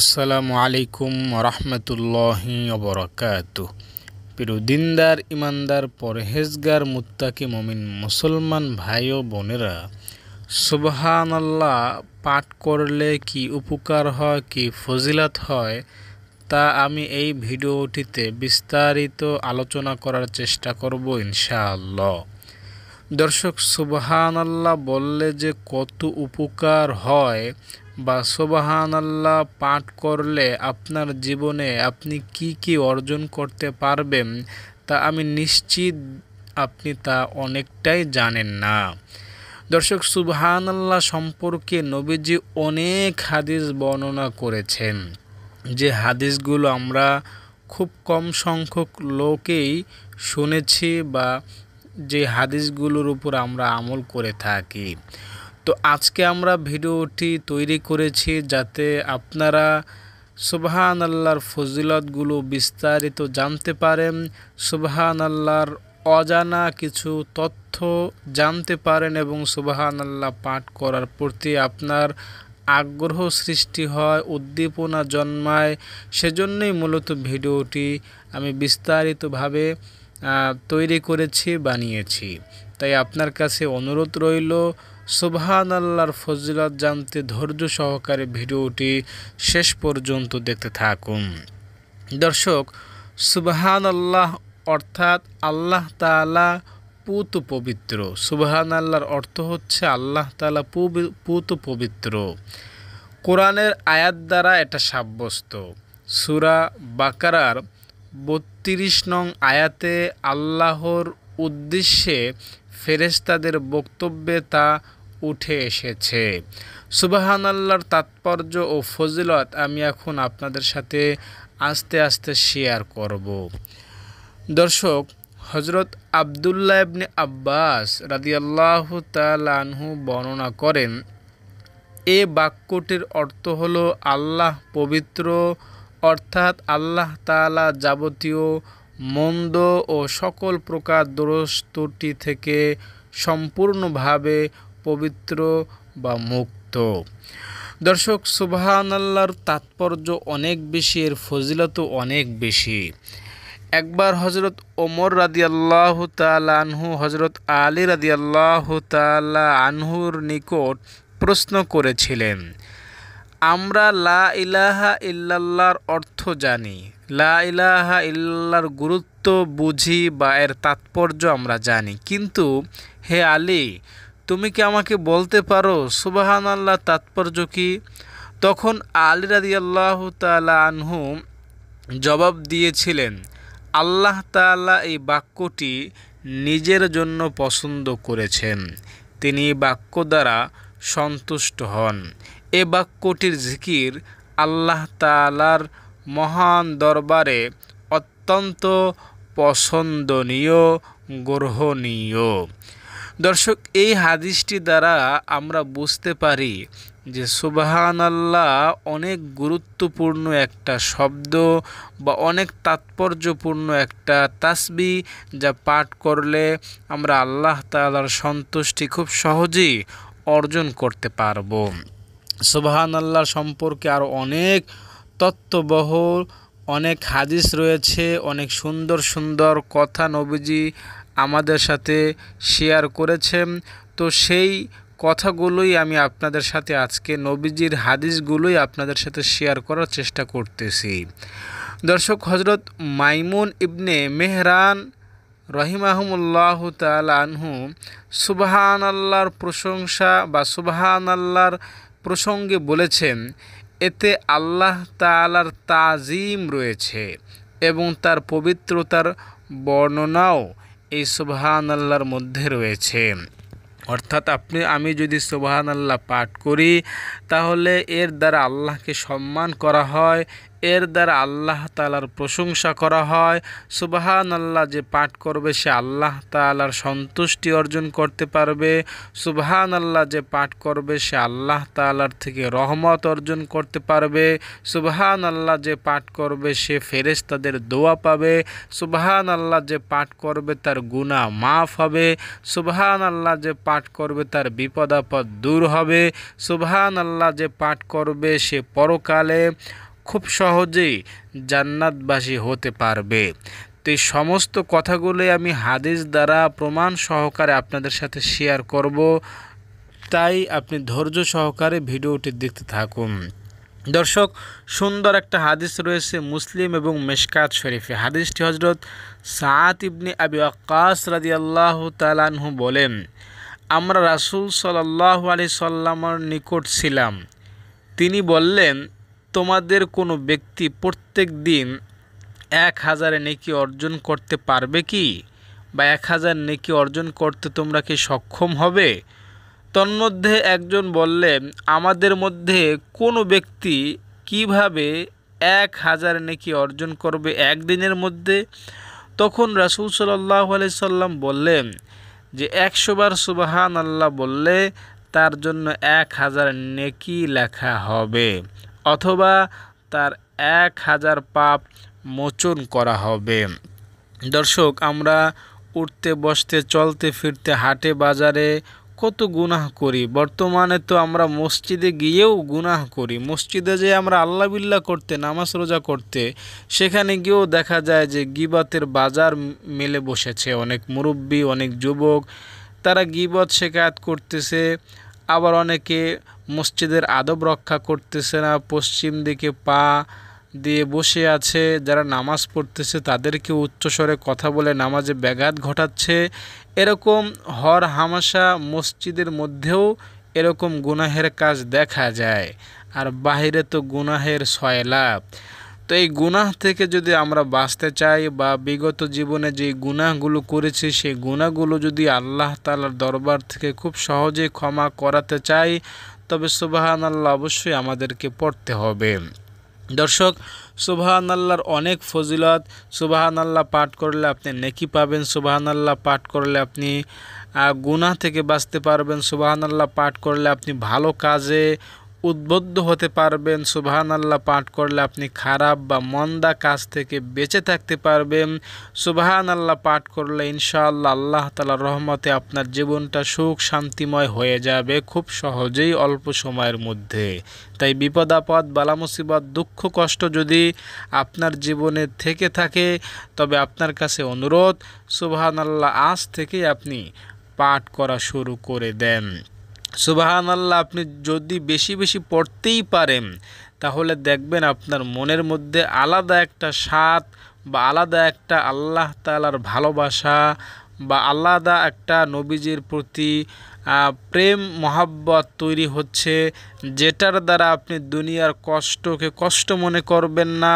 আসসালামু আলাইকুম রহমতুল্লাহি অবরকাত প্রিয় দিনদার ইমানদার পরহেজগার মুত্তাকি মমিন মুসলমান ভাই ও বোনেরা সুবহানাল্লাহ পাঠ করলে কি উপকার হয় কি ফজিলাত হয় তা আমি এই ভিডিওটিতে বিস্তারিত আলোচনা করার চেষ্টা করব ইনশাআল্লাহ দর্শক সুবহানাল্লাহ বললে যে কত উপকার হয় বা সোবাহান আল্লাহ পাঠ করলে আপনার জীবনে আপনি কি কি অর্জন করতে পারবেন তা আমি নিশ্চিত আপনি তা অনেকটাই জানেন না দর্শক সুবহান আল্লাহ সম্পর্কে নবীজি অনেক হাদিস বর্ণনা করেছেন যে হাদিসগুলো আমরা খুব কম সংখ্যক লোকেই শুনেছি বা যে হাদিসগুলোর উপর আমরা আমল করে থাকি তো আজকে আমরা ভিডিওটি তৈরি করেছি যাতে আপনারা সুবহান আল্লাহর ফজিলতগুলো বিস্তারিত জানতে পারেন সুবহান আল্লাহর অজানা কিছু তথ্য জানতে পারেন এবং সুবহান আল্লাহ পাঠ করার প্রতি আপনার আগ্রহ সৃষ্টি হয় উদ্দীপনা জন্মায় সেজন্যই মূলত ভিডিওটি আমি বিস্তারিতভাবে তৈরি করেছি বানিয়েছি তাই আপনার কাছে অনুরোধ রইল সুবহান আল্লাহর ফজিলত জানতে ধৈর্য সহকারে ভিডিওটি শেষ পর্যন্ত দেখতে থাকুন দর্শক সুবহান আল্লাহ অর্থাৎ আল্লাহ তালা পুত পবিত্র সুবহান আল্লাহর অর্থ হচ্ছে আল্লাহ তালা পুত পবিত্র কোরআনের আয়াত দ্বারা এটা সাব্যস্ত সুরা বাকারার বত্রিশ নং আয়াতে আল্লাহর উদ্দেশ্যে ফেরেস্তাদের বক্তব্যে তা উঠে এসেছে সুবাহান আল্লাহর তাৎপর্য ও ফজিলত আমি এখন আপনাদের সাথে আস্তে আস্তে শেয়ার করব দর্শক হজরত আবদুল্লাহ ইবনে আব্বাস রাদিয়াল্লাহ তালহু বর্ণনা করেন এ বাক্যটির অর্থ হল আল্লাহ পবিত্র অর্থাৎ আল্লাহ তালা যাবতীয় মন্দ ও সকল প্রকার দোষ থেকে সম্পূর্ণভাবে পবিত্র বা মুক্ত দর্শক সুবাহান আল্লাহর তাৎপর্য অনেক বেশি এর ফজিলতও অনেক বেশি একবার হজরত ওমর রাদি আল্লাহ আনহু হজরত আলী রাদি আল্লাহ আনহুর নিকট প্রশ্ন করেছিলেন আমরা লা ইলাহা ইল্লাল্লাহর অর্থ জানি লা ইলাহা ইল্লার গুরুত্ব বুঝি বা এর তাৎপর্য আমরা জানি কিন্তু হে আলী তুমি কি আমাকে বলতে পারো সুবাহান আল্লাহ তাৎপর্য কী তখন আলী রাদি আল্লাহ তালা আনহু জবাব দিয়েছিলেন আল্লাহ তালা এই বাক্যটি নিজের জন্য পছন্দ করেছেন তিনি বাক্য দ্বারা সন্তুষ্ট হন এ বাক্যটির জিকির আল্লাহ তালার মহান দরবারে অত্যন্ত পছন্দনীয় গ্রহণীয় দর্শক এই হাদিসটি দ্বারা আমরা বুঝতে পারি যে সুবাহান আল্লাহ অনেক গুরুত্বপূর্ণ একটা শব্দ বা অনেক তাৎপর্যপূর্ণ একটা তাসবি যা পাঠ করলে আমরা আল্লাহ তালার সন্তুষ্টি খুব সহজেই অর্জন করতে পারব সুবাহান আল্লাহ সম্পর্কে আরও অনেক তত্ত্ববহুল অনেক হাদিস রয়েছে অনেক সুন্দর সুন্দর কথা নবীজি আমাদের সাথে শেয়ার করেছেন তো সেই কথাগুলোই আমি আপনাদের সাথে আজকে নবীজির হাদিসগুলোই আপনাদের সাথে শেয়ার করার চেষ্টা করতেছি দর্শক হজরত মাইমুন ইবনে মেহরান রহিমাহমুল্লাহ আনহু সুবাহান আল্লাহর প্রশংসা বা সুবাহান আল্লাহর প্রসঙ্গে বলেছেন এতে আল্লাহ তালার তাজিম রয়েছে এবং তার পবিত্রতার বর্ণনাও এই সুবহান আল্লাহর মধ্যে রয়েছে অর্থাৎ আপনি আমি যদি সুবহান আল্লাহ পাঠ করি তাহলে এর দ্বারা আল্লাহকে সম্মান করা হয় এর দ্বারা আল্লাহ তালার প্রশংসা করা হয় সুবাহান আল্লাহ যে পাঠ করবে সে আল্লাহ তালার সন্তুষ্টি অর্জন করতে পারবে সুবাহান আল্লাহ যে পাঠ করবে সে আল্লাহ তালার থেকে রহমত অর্জন করতে পারবে সুবাহান আল্লাহ যে পাঠ করবে সে ফেরেস তাদের দোয়া পাবে সুবাহান আল্লাহ যে পাঠ করবে তার গুণা মাফ হবে সুবাহান আল্লাহ যে পাঠ করবে তার বিপদাপদ দূর হবে সুবহান আল্লাহ যে পাঠ করবে সে পরকালে খুব সহজেই জান্নাতবাসী হতে পারবে তো এই সমস্ত কথাগুলো আমি হাদিস দ্বারা প্রমাণ সহকারে আপনাদের সাথে শেয়ার করব তাই আপনি ধৈর্য সহকারে ভিডিওটি দেখতে থাকুন দর্শক সুন্দর একটা হাদিস রয়েছে মুসলিম এবং মেশকাত শরীফে হাদিসটি হজরত সাত ইবনি আবি আকাস রাজি আল্লাহ তালানহু বলেন আমরা রাসুল সাল্লাহ আলি সাল্লামর নিকট ছিলাম তিনি বললেন তোমাদের কোনো ব্যক্তি প্রত্যেক দিন এক হাজারে নেকি অর্জন করতে পারবে কি বা এক হাজার নেকি অর্জন করতে তোমরা কি সক্ষম হবে তন্মধ্যে একজন বললে আমাদের মধ্যে কোনো ব্যক্তি কিভাবে এক হাজার নেকি অর্জন করবে একদিনের মধ্যে তখন রাসুল সাল্লাহ সাল্লাম বললেন যে একশোবার সুবাহান আল্লাহ বললে তার জন্য এক হাজার নেকি লেখা হবে অথবা তার এক হাজার পাপ মোচন করা হবে দর্শক আমরা উঠতে বসতে চলতে ফিরতে হাটে বাজারে কত গুনাহ করি বর্তমানে তো আমরা মসজিদে গিয়েও গুনাহ করি মসজিদে যে আমরা আল্লাহ বিল্লা করতে নামাজ রোজা করতে সেখানে গিয়েও দেখা যায় যে গিবাতের বাজার মেলে বসেছে অনেক মুরব্বী অনেক যুবক তারা গিবত শেখায়াত করতেছে আবার অনেকে মসজিদের আদব রক্ষা করতেছে না পশ্চিম দিকে পা দিয়ে বসে আছে যারা নামাজ পড়তেছে তাদেরকে উচ্চস্বরে কথা বলে নামাজে ব্যাঘাত ঘটাচ্ছে এরকম হর হামাশা মসজিদের মধ্যেও এরকম গুনাহের কাজ দেখা যায় আর বাহিরে তো গুনাহের সয়লাপ তো এই গুনাহ থেকে যদি আমরা বাঁচতে চাই বা বিগত জীবনে যে গুনাহগুলো করেছি সেই গুনাহগুলো যদি আল্লাহ তালার দরবার থেকে খুব সহজে ক্ষমা করাতে চাই তবে সুবাহান আল্লাহ অবশ্যই আমাদেরকে পড়তে হবে দর্শক সুবাহান আল্লাহর অনেক ফজিলত সুবাহান আল্লাহ পাঠ করলে আপনি নেকি পাবেন সুবাহান আল্লাহ পাঠ করলে আপনি গুণা থেকে বাঁচতে পারবেন সুবাহান আল্লাহ পাঠ করলে আপনি ভালো কাজে উদ্বুদ্ধ হতে পারবেন সুবহান আল্লাহ পাঠ করলে আপনি খারাপ বা মন্দা কাজ থেকে বেঁচে থাকতে পারবেন সুবহান আল্লাহ পাঠ করলে ইনশাআল্লাহ আল্লাহ তালার রহমতে আপনার জীবনটা সুখ শান্তিময় হয়ে যাবে খুব সহজেই অল্প সময়ের মধ্যে তাই বিপদ আপদ বালা মুসিবত দুঃখ কষ্ট যদি আপনার জীবনে থেকে থাকে তবে আপনার কাছে অনুরোধ সুবহান আল্লাহ আজ থেকে আপনি পাঠ করা শুরু করে দেন সুবাহান আল্লাহ আপনি যদি বেশি বেশি পড়তেই পারেন তাহলে দেখবেন আপনার মনের মধ্যে আলাদা একটা স্বাদ বা আলাদা একটা আল্লাহ তালার ভালোবাসা বা আলাদা একটা নবীজির প্রতি প্রেম মহাব্বত তৈরি হচ্ছে যেটার দ্বারা আপনি দুনিয়ার কষ্টকে কষ্ট মনে করবেন না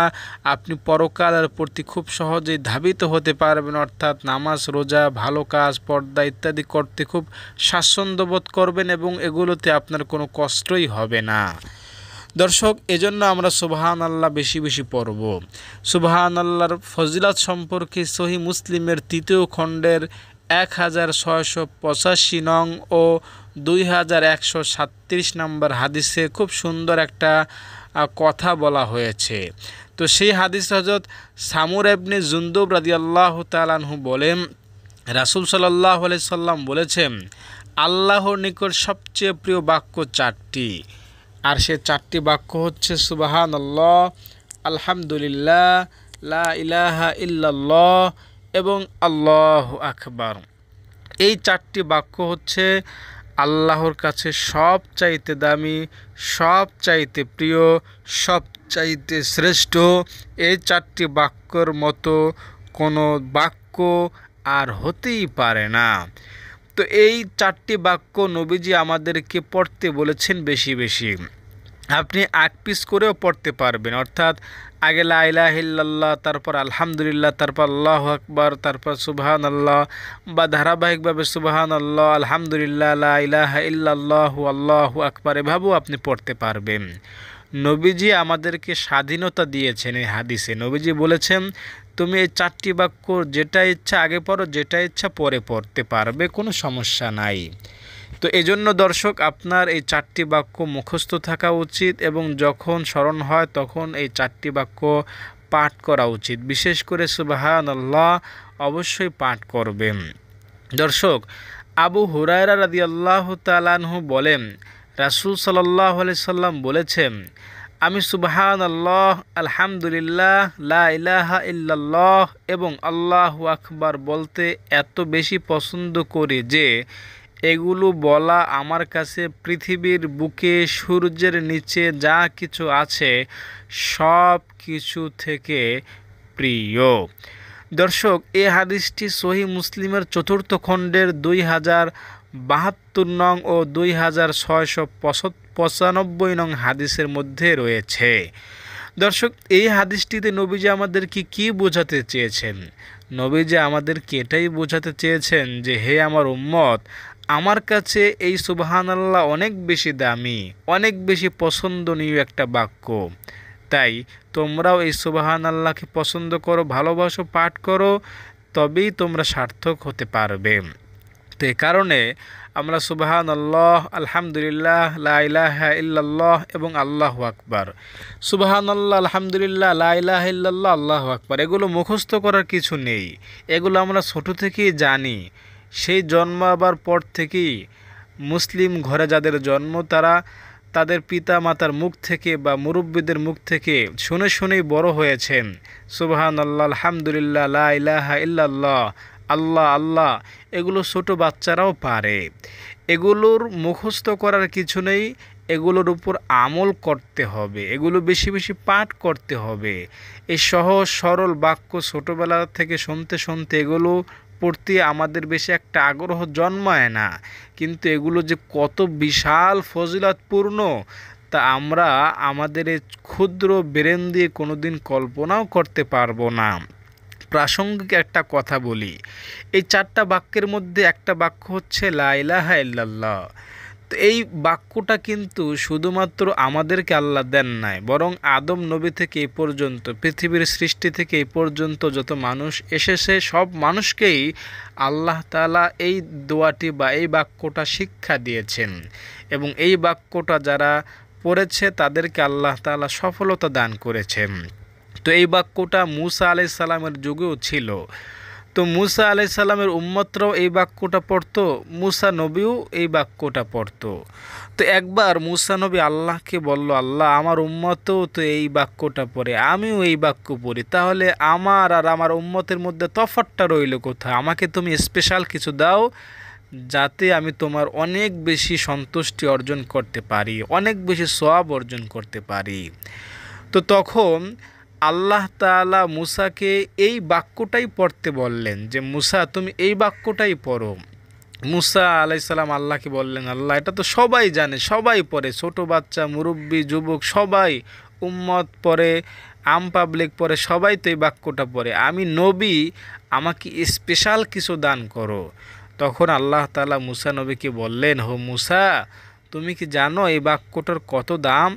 আপনি পরকালের প্রতি খুব সহজেই ধাবিত হতে পারবেন অর্থাৎ নামাজ রোজা ভালো কাজ পর্দা ইত্যাদি করতে খুব স্বাচ্ছন্দ্যবোধ করবেন এবং এগুলোতে আপনার কোনো কষ্টই হবে না দর্শক এজন্য আমরা সুবাহান আল্লাহ বেশি বেশি পড়ব সুবাহান আল্লাহর ফজিলাত সম্পর্কে সহি মুসলিমের তৃতীয় খণ্ডের এক হাজার ছয়শো পঁচাশি নং ও দুই হাজার একশো সাত্রিশ নম্বর হাদিসে খুব সুন্দর একটা কথা বলা হয়েছে তো সেই হাদিস হজরত সামুর এবনে জুন্দুব আল্লাহ তালানহু বলেন রাসুল সাল্লাহ আলি সাল্লাম বলেছেন আল্লাহর নিকট সবচেয়ে প্রিয় বাক্য চারটি আর সে চারটি বাক্য হচ্ছে সুবাহান আল্লাহ আলহামদুলিল্লাহ লা ইলাহা ইল্লাল্লাহ এবং আল্লাহ আকবার এই চারটি বাক্য হচ্ছে আল্লাহর কাছে সব চাইতে দামি সব চাইতে প্রিয় সব চাইতে শ্রেষ্ঠ এই চারটি বাক্যর মতো কোনো বাক্য আর হতেই পারে না তো এই চারটি বাক্য নবীজি আমাদেরকে পড়তে বলেছেন বেশি বেশি আপনি আট পিস করেও পড়তে পারবেন অর্থাৎ আগে লাইলাহিল্লাহ তারপর আলহামদুলিল্লাহ তারপর আল্লাহ আকবর তারপর সুবাহান আল্লাহ বা ধারাবাহিকভাবে সুবাহান আল্লাহ আলহামদুলিল্লাহ লাইলাহ ইল্লাহ আল্লাহ আকবর এভাবেও আপনি পড়তে পারবেন নবীজি আমাদেরকে স্বাধীনতা দিয়েছেন এই হাদিসে নবীজি বলেছেন তুমি এই চারটি বাক্য যেটা ইচ্ছা আগে পড়ো যেটা ইচ্ছা পরে পড়তে পারবে কোনো সমস্যা নাই তো এজন্য দর্শক আপনার এই চারটি বাক্য মুখস্থ থাকা উচিত এবং যখন স্মরণ হয় তখন এই চারটি বাক্য পাঠ করা উচিত বিশেষ করে সুবাহান্লাহ অবশ্যই পাঠ করবেন দর্শক আবু হুরায়রা রাদি আল্লাহ তালানহু বলেন রাসুল সাল্লাহ সাল্লাম বলেছেন আমি সুবাহান আল্লাহ আলহামদুলিল্লাহ লা ইলাহা এবং আল্লাহ আকবার বলতে এত বেশি পছন্দ করি যে এগুলো বলা আমার কাছে পৃথিবীর বুকে সূর্যের নিচে যা কিছু আছে সব কিছু থেকে প্রিয় দর্শক এ হাদিসটি সহি মুসলিমের চতুর্থ খণ্ডের দুই হাজার বাহাত্তর নং ও দুই হাজার ছয়শো পঁচানব্বই নং হাদিসের মধ্যে রয়েছে দর্শক এই হাদিসটিতে নবীজি আমাদেরকে কি বোঝাতে চেয়েছেন নবীজি আমাদেরকে এটাই বোঝাতে চেয়েছেন যে হে আমার উম্মত আমার কাছে এই সুবাহান আল্লাহ অনেক বেশি দামি অনেক বেশি পছন্দনীয় একটা বাক্য তাই তোমরাও এই সুবাহান আল্লাহকে পছন্দ করো ভালোবাসো পাঠ করো তবেই তোমরা সার্থক হতে পারবে তো এ কারণে আমরা সুবাহান আল্লাহ আলহামদুলিল্লাহ লাইলাহ ইল্লাল্লাহ এবং আল্লাহ আকবর সুবাহান আল্লাহ আলহামদুলিল্লাহ লাইলাহ ইল্লাল্লাহ আল্লাহ আকবর এগুলো মুখস্থ করার কিছু নেই এগুলো আমরা ছোটো থেকেই জানি সেই জন্মাবার পর থেকেই মুসলিম ঘরে যাদের জন্ম তারা তাদের পিতা মাতার মুখ থেকে বা মুরব্বীদের মুখ থেকে শুনে শুনেই বড় হয়েছেন সুবাহান আল্লাহ আলহামদুলিল্লাহ লাহা ইল্লাল্লাহ আল্লাহ আল্লাহ এগুলো ছোট বাচ্চারাও পারে এগুলোর মুখস্থ করার কিছু নেই এগুলোর উপর আমল করতে হবে এগুলো বেশি বেশি পাঠ করতে হবে এই সহজ সরল বাক্য ছোটোবেলা থেকে শুনতে শুনতে এগুলো পড়তে আমাদের বেশি একটা আগ্রহ জন্মায় না কিন্তু এগুলো যে কত বিশাল ফজিলাতপূর্ণ তা আমরা আমাদের এই ক্ষুদ্র ব্রেন দিয়ে কোনোদিন কল্পনাও করতে পারবো না প্রাসঙ্গিক একটা কথা বলি এই চারটা বাক্যের মধ্যে একটা বাক্য হচ্ছে লাইলাহা ইল্লাল্লাহ তো এই বাক্যটা কিন্তু শুধুমাত্র আমাদেরকে আল্লাহ দেন নাই বরং আদম নবী থেকে এই পর্যন্ত পৃথিবীর সৃষ্টি থেকে এই পর্যন্ত যত মানুষ এসেছে সব মানুষকেই আল্লাহ তালা এই দোয়াটি বা এই বাক্যটা শিক্ষা দিয়েছেন এবং এই বাক্যটা যারা পড়েছে তাদেরকে আল্লাহ তালা সফলতা দান করেছেন তো এই বাক্যটা মুসা আলাইসাল্লামের যুগেও ছিল তো মুসা আলাইসাল্লামের উম্মতরাও এই বাক্যটা পড়তো মুসা নবীও এই বাক্যটা পড়তো তো একবার মুসা নবী আল্লাহকে বলল আল্লাহ আমার উম্মতও তো এই বাক্যটা পড়ে আমিও এই বাক্য পড়ি তাহলে আমার আর আমার উম্মতের মধ্যে তফাতটা রইল কোথায় আমাকে তুমি স্পেশাল কিছু দাও যাতে আমি তোমার অনেক বেশি সন্তুষ্টি অর্জন করতে পারি অনেক বেশি সব অর্জন করতে পারি তো তখন আল্লাহ তালা মুসাকে এই বাক্যটাই পড়তে বললেন যে মুসা তুমি এই বাক্যটাই পড়ো মুসা আলাইসালাম আল্লাহকে বললেন আল্লাহ এটা তো সবাই জানে সবাই পড়ে ছোট বাচ্চা মুরব্বী যুবক সবাই উম্মত পরে আম পাবলিক পরে সবাই তো এই বাক্যটা পড়ে আমি নবী আমাকে স্পেশাল কিছু দান করো তখন আল্লাহ তালা মুসা নবীকে বললেন হো মুসা তুমি কি জানো এই বাক্যটার কত দাম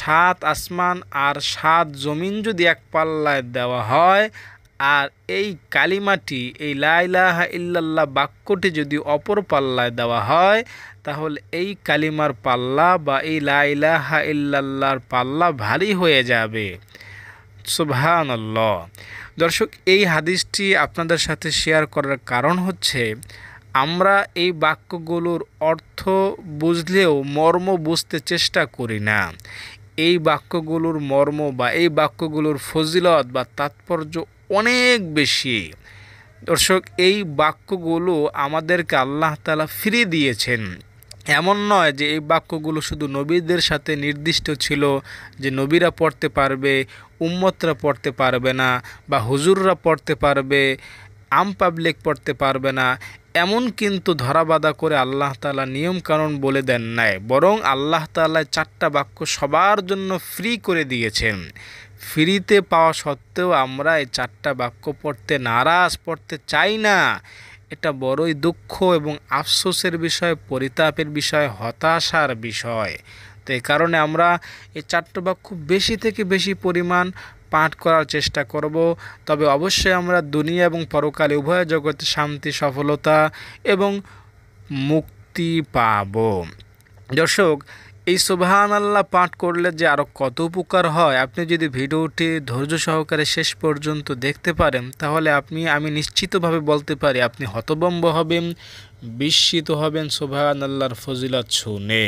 সাত আসমান আর সাত জমিন যদি এক পাল্লায় দেওয়া হয় আর এই কালিমাটি এই লাইলাহ ইল্লাল্লাহ বাক্যটি যদি অপর পাল্লায় দেওয়া হয় তাহলে এই কালিমার পাল্লা বা এই লাইলাহ ইল্লাল্লাহর পাল্লা ভারী হয়ে যাবে সুবহানাল্লাহ দর্শক এই হাদিসটি আপনাদের সাথে শেয়ার করার কারণ হচ্ছে আমরা এই বাক্যগুলোর অর্থ বুঝলেও মর্ম বুঝতে চেষ্টা করি না এই বাক্যগুলোর মর্ম বা এই বাক্যগুলোর ফজিলত বা তাৎপর্য অনেক বেশি দর্শক এই বাক্যগুলো আমাদেরকে আল্লাহ তালা ফিরে দিয়েছেন এমন নয় যে এই বাক্যগুলো শুধু নবীদের সাথে নির্দিষ্ট ছিল যে নবীরা পড়তে পারবে উম্মতরা পড়তে পারবে না বা হুজুররা পড়তে পারবে আম পাবলিক পড়তে পারবে না এমন কিন্তু ধরাবাধা করে আল্লাহ তালা নিয়মকানুন বলে দেন নাই বরং আল্লাহ তালা চারটা বাক্য সবার জন্য ফ্রি করে দিয়েছেন ফ্রিতে পাওয়া সত্ত্বেও আমরা এই চারটা বাক্য পড়তে নারাজ পড়তে চাই না এটা বড়ই দুঃখ এবং আফসোসের বিষয় পরিতাপের বিষয় হতাশার বিষয় তো এই কারণে আমরা এই চারটা বাক্য বেশি থেকে বেশি পরিমাণ পাঠ করার চেষ্টা করব তবে অবশ্যই আমরা দুনিয়া এবং পরকালে উভয় জগতে শান্তি সফলতা এবং মুক্তি পাব দর্শক এই সুবহান আল্লাহ পাঠ করলে যে আরও কত উপকার হয় আপনি যদি ভিডিওটি ধৈর্য সহকারে শেষ পর্যন্ত দেখতে পারেন তাহলে আপনি আমি নিশ্চিতভাবে বলতে পারি আপনি হতবম্ব হবেন বিস্মিত হবেন সুবহান আল্লাহর ফজিলত শুনে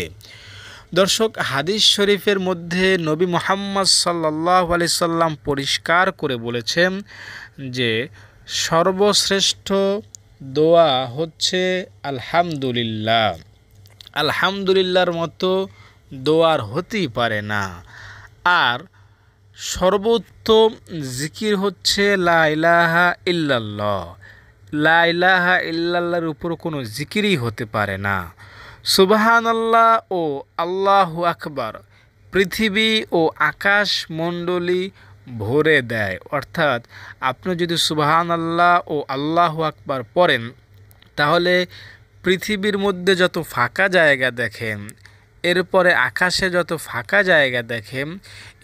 দর্শক হাদিস শরীফের মধ্যে নবী মোহাম্মদ সাল্লাহ আলি সাল্লাম পরিষ্কার করে বলেছেন যে সর্বশ্রেষ্ঠ দোয়া হচ্ছে আলহামদুলিল্লাহ আলহামদুলিল্লাহর মতো দোয়ার হতেই পারে না আর সর্বোত্তম জিকির হচ্ছে লাইলাহা ইল্লাল্লাহ লাইলাহা ইল্লাল্লাহর উপর কোনো জিকিরই হতে পারে না সুবাহান্লাহ ও আল্লাহ আকবর পৃথিবী ও আকাশ মণ্ডলী ভরে দেয় অর্থাৎ আপনি যদি সুবাহান আল্লাহ ও আল্লাহ আকবর পড়েন তাহলে পৃথিবীর মধ্যে যত ফাঁকা জায়গা দেখেন এরপরে আকাশে যত ফাঁকা জায়গা দেখেন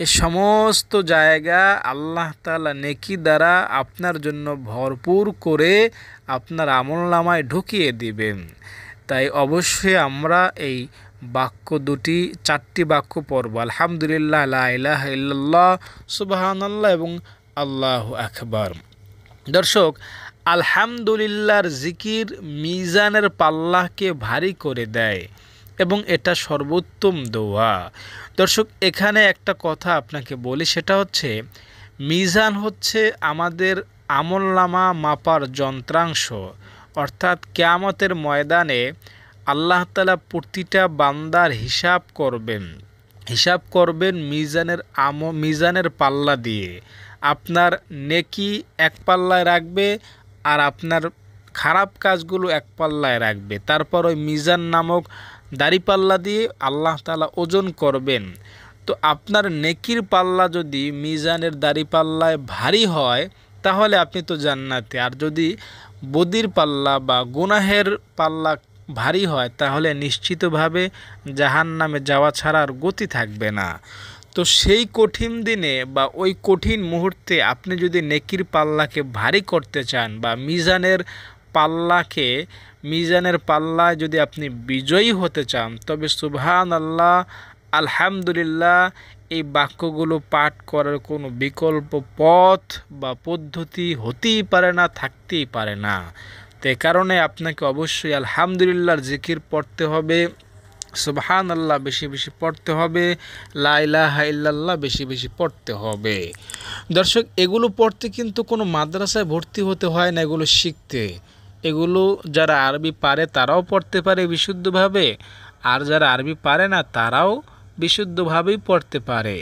এ সমস্ত জায়গা আল্লাহ তালা নেকি দ্বারা আপনার জন্য ভরপুর করে আপনার নামায় ঢুকিয়ে দিবেন তাই অবশ্যই আমরা এই বাক্য দুটি চারটি বাক্য পড়ব আলহামদুলিল্লাহ আল্লাহ ইল্লাল্লাহ আল্লাহ এবং আল্লাহ আকবার দর্শক আলহামদুলিল্লাহর জিকির মিজানের পাল্লাকে ভারী করে দেয় এবং এটা সর্বোত্তম দোয়া দর্শক এখানে একটা কথা আপনাকে বলি সেটা হচ্ছে মিজান হচ্ছে আমাদের আমল নামা মাপার যন্ত্রাংশ অর্থাৎ কেয়ামতের ময়দানে আল্লাহ তালা প্রতিটা বান্দার হিসাব করবেন হিসাব করবেন মিজানের আম মিজানের পাল্লা দিয়ে আপনার নেকি এক পাল্লায় রাখবে আর আপনার খারাপ কাজগুলো এক পাল্লায় রাখবে তারপর ওই মিজান নামক দাড়িপাল্লা দিয়ে আল্লাহ তালা ওজন করবেন তো আপনার নেকির পাল্লা যদি মিজানের দাড়িপাল্লায় ভারী হয় তাহলে আপনি তো জান্নাতে আর যদি বদির পাল্লা বা গুনাহের পাল্লা ভারী হয় তাহলে নিশ্চিতভাবে জাহান নামে যাওয়া ছাড়া আর গতি থাকবে না তো সেই কঠিন দিনে বা ওই কঠিন মুহূর্তে আপনি যদি নেকির পাল্লাকে ভারী করতে চান বা মিজানের পাল্লাকে মিজানের পাল্লায় যদি আপনি বিজয়ী হতে চান তবে সুবহান আল্লাহ আলহামদুলিল্লাহ এই বাক্যগুলো পাঠ করার কোনো বিকল্প পথ বা পদ্ধতি হতেই পারে না থাকতেই পারে না তো কারণে আপনাকে অবশ্যই আলহামদুলিল্লাহর জিকির পড়তে হবে সুবহান আল্লাহ বেশি বেশি পড়তে হবে লাইলাহা ইল্লাল্লাহ বেশি বেশি পড়তে হবে দর্শক এগুলো পড়তে কিন্তু কোনো মাদ্রাসায় ভর্তি হতে হয় না এগুলো শিখতে এগুলো যারা আরবি পারে তারাও পড়তে পারে বিশুদ্ধভাবে আর যারা আরবি পারে না তারাও বিশুদ্ধভাবেই পড়তে পারে